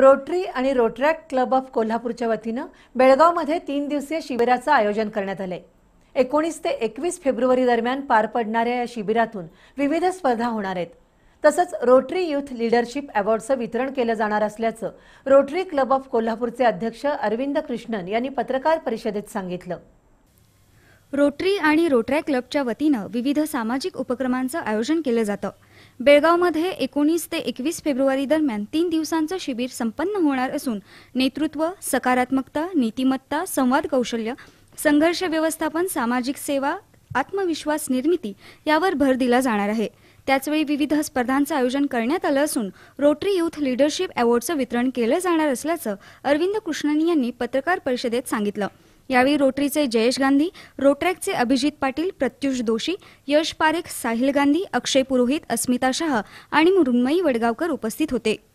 rotary आणि Rotaract club of कोल्हापूरच्या वतीनं बेळगावमध्ये तीन दिवसीय शिबिराचं आयोजन करण्यात आलं एकोणीस ते एकवीस फेब्रुवारी दरम्यान पार पडणाऱ्या या शिबिरातून विविध स्पर्धा होणार आहेत तसंच रोटरी युथ लीडरशिप अवॉर्डचं वितरण केलं जाणार असल्याचं रोटरी क्लब ऑफ कोल्हापूरचे अध्यक्ष अरविंद कृष्णन यांनी पत्रकार परिषदेत सांगितलं रोटरी आणि रोटऱ्या क्लबच्या वतीनं विविध सामाजिक उपक्रमांचं आयोजन केलं जातं बेळगावमध्ये एकोणीस ते एकवीस फेब्रुवारी दरम्यान तीन दिवसांचं शिबिर संपन्न होणार असून नेतृत्व सकारात्मकता नीतिमत्ता संवाद कौशल्य संघर्ष व्यवस्थापन सामाजिक सेवा आत्मविश्वास निर्मिती यावर भर दिला जाणार आहे त्याचवेळी विविध स्पर्धांचं आयोजन करण्यात आलं असून रोटरी यूथ लिडरशिप अवॉर्डचं वितरण केलं जाणार असल्याचं अरविंद कृष्णनी यांनी पत्रकार परिषदेत सांगितलं यावेळी रोटरीचे जयेश गांधी रोट्रॅकचे अभिजित पाटील प्रत्युष दोशी यश पारेख साहिल गांधी अक्षय पुरोहित अस्मिता शाह आणि मृण्मयी वडगावकर उपस्थित होते